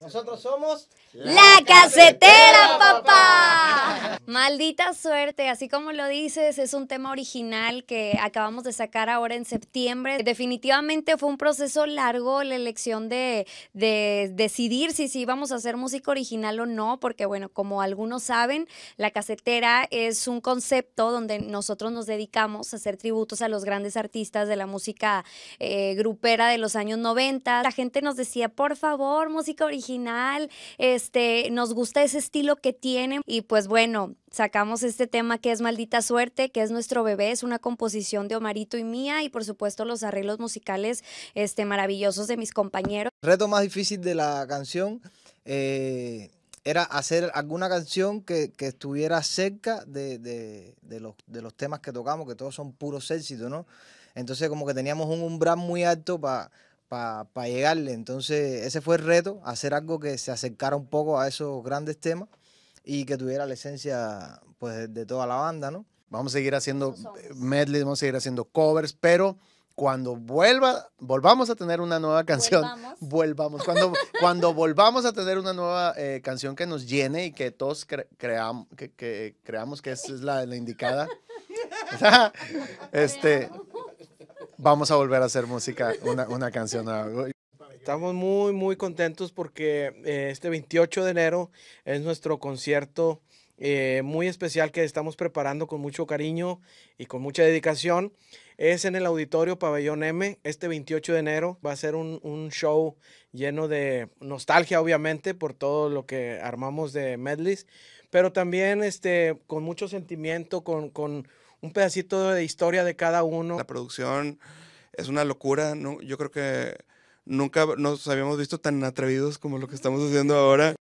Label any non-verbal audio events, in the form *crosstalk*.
Nosotros somos... La, casetera, papá. Maldita suerte, así como lo dices, es un tema original que acabamos de sacar ahora en septiembre. Definitivamente fue un proceso largo la elección de, decidir si sí íbamos a hacer música original o no, porque bueno, como algunos saben, la casetera es un concepto donde nosotros nos dedicamos a hacer tributos a los grandes artistas de la música eh, grupera de los años 90. La gente nos decía, por favor, música original, este, nos gusta ese estilo que tienen y pues bueno, sacamos este tema que es Maldita Suerte, que es nuestro bebé, es una composición de Omarito y mía y por supuesto los arreglos musicales este, maravillosos de mis compañeros. El reto más difícil de la canción eh, era hacer alguna canción que, estuviera cerca de, los, temas que tocamos, que todos son puros éxitos, ¿no? Entonces como que teníamos un umbral muy alto para llegarle. Entonces, ese fue el reto, hacer algo que se acercara un poco a esos grandes temas y que tuviera la esencia pues de, toda la banda, ¿no? Vamos a seguir haciendo eh, medley, vamos a seguir haciendo covers, pero cuando vuelva, volvamos a tener una nueva canción, volvamos, *laughs* Cuando, cuando volvamos a tener una nueva eh, canción que nos llene y que todos que, creamos que es, es la, la indicada, *laughs* *laughs* este, vamos a volver a hacer música, una, una canción nueva. Estamos muy, muy contentos porque eh, este 28 de enero es nuestro concierto eh, muy especial que estamos preparando con mucho cariño y con mucha dedicación. Es en el Auditorio Pabellón M, este 28 de enero. Va a ser un, un show lleno de nostalgia, obviamente, por todo lo que armamos de Medlis, pero también este, con mucho sentimiento, con, con un pedacito de historia de cada uno. La producción es una locura, ¿no? Yo creo que nunca nos habíamos visto tan atrevidos como lo que estamos haciendo ahora.